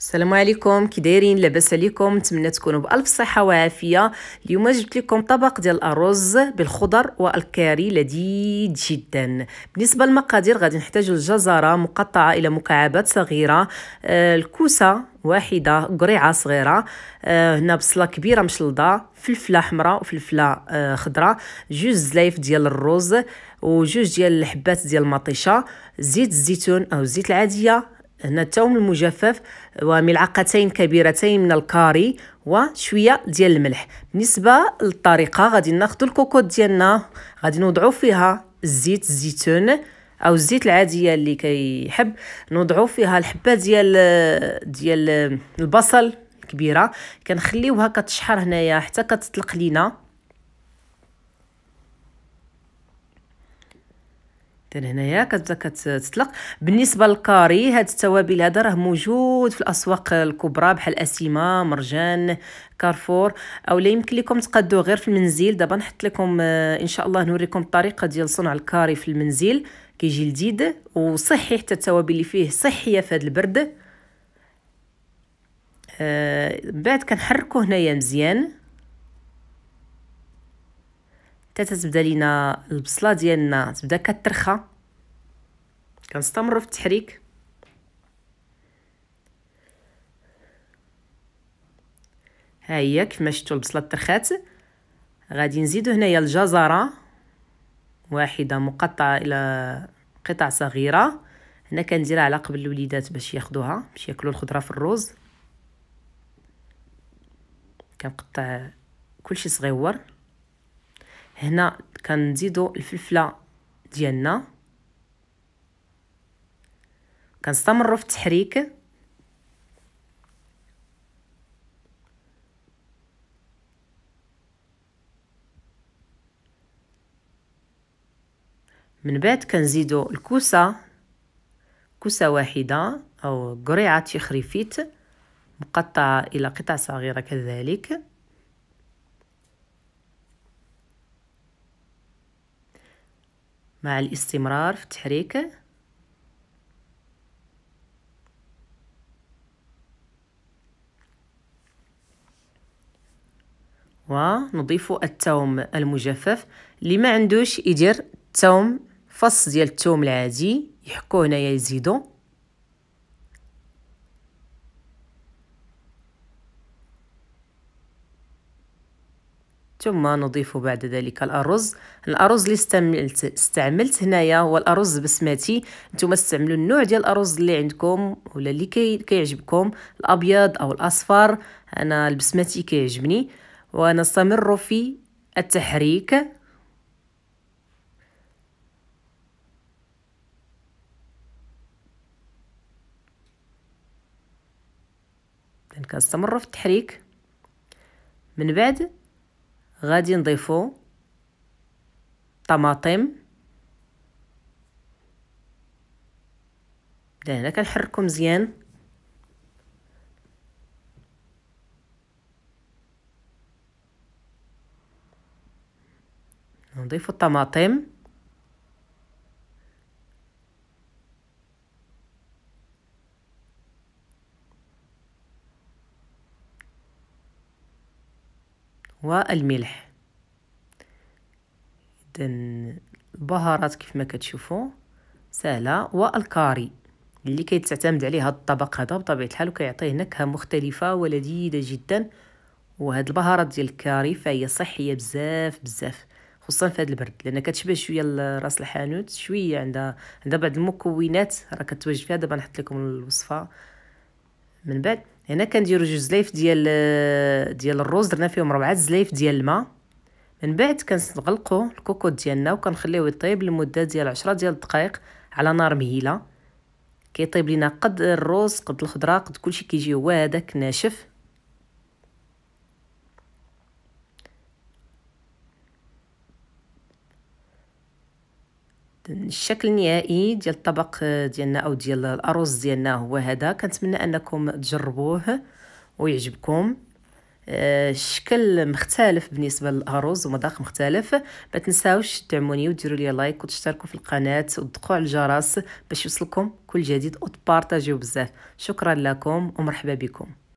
السلام عليكم كي دايرين لاباس عليكم نتمنى تكونوا بالف صحه وعافيه اليوم جبت لكم طبق ديال الارز بالخضر والكاري لذيذ جدا بالنسبه للمقادير غادي نحتاج الجزره مقطعه الى مكعبات صغيره آه، الكوسه واحده قريعه صغيره آه، هنا بصله كبيره مشلضه فلفله حمراء وفلفله آه، خضراء جوج زلايف ديال الرز وجوج ديال الحبات ديال المطيشه زيت الزيتون او الزيت العاديه هنا التوم المجفف وملعقتين كبيرتين من الكاري وشويه ديال الملح بالنسبه للطريقه غادي ناخذ الكوكوط ديالنا غادي نوضعو فيها الزيت الزيتون او الزيت العاديه اللي كيحب نوضعو فيها الحبه ديال ديال البصل كبيره كنخليوها كتشحر هنايا حتى كتطلق لينا حتى هنايا كتبدا كتطلق بالنسبه للكاري هاد التوابل هذا راه موجود في الاسواق الكبرى بحال اسيما مرجان كارفور او لا يمكن لكم تقادوه غير في المنزل دابا نحط لكم آه، ان شاء الله نوريكم الطريقه ديال صنع الكاري في المنزل كيجي لذيذ وصحي حتى التوابل اللي فيه صحيه في هذا البرد آه بعد كنحركو هنايا مزيان حتى تتبدا لينا البصله ديالنا تبدا كترخى كنستمروا في التحريك ها هي ما شفتوا البصله ترخات غادي نزيدو هنايا الجزره واحده مقطعه الى قطع صغيره هنا كنديرها على قبل الوليدات باش ياخدوها باش ياكلوا الخضره في الرز كنقطع كلشي صغيور هنا كنزيدو الفلفله ديالنا كنستمروا في التحريك من بعد كنزيدو الكوسه كوسه واحده او قريعه تيخريفيت مقطعه الى قطع صغيره كذلك مع الاستمرار في التحريك ونضيف الثوم المجفف اللي ما عندوش يدير الثوم فص ديال الثوم العادي يحكوه هنايا يزيدو ثم نضيف بعد ذلك الأرز الأرز اللي استعملت استعملت هنايا هو الأرز بسمتي نتوما استعملوا النوع ديال الأرز اللي عندكم ولا اللي كي كيعجبكم الأبيض أو الأصفر أنا البسمتي كيعجبني ونستمر في التحريك كنستمر في التحريك من بعد غادي نضيفو طماطم لهنا كنحركو مزيان نضيفو الطماطم والملح اذا البهارات كيف ما كتشوفوا سهله والكاري اللي كيتعتمد عليه هذا الطبق هذا بطبيعه الحال وكيعطيه نكهه مختلفه ولذيذه جدا وهاد البهارات ديال الكاري فهي صحيه بزاف بزاف خصوصا في هذا البرد لان كتشبه شويه راس الحانوت شويه عندها عندها بعض المكونات راه كتوجد فيها دابا نحط لكم الوصفه من بعد هنا كنديروا جوج زلايف ديال ديال الرز درنا فيهم ربعة زلايف ديال الماء من بعد كنغلقوا الكوكوط ديالنا وكنخليوه يطيب لمده ديال 10 ديال الدقائق على نار مهيله كيطيب لينا قد الرز قد الخضره قد كلشي كيجي هو هذاك ناشف الشكل النهائي ديال الطبق ديالنا او ديال الارز ديالنا هو هذا كنتمنى انكم تجربوه ويعجبكم آه، الشكل مختلف بالنسبه للارز ومذاق مختلف ما تنساوش تدعموني وديروا لي لايك وتشتركوا في القناه وتدقوا على الجرس باش يوصلكم كل جديد وتبارطاجيو بزاف شكرا لكم ومرحبا بكم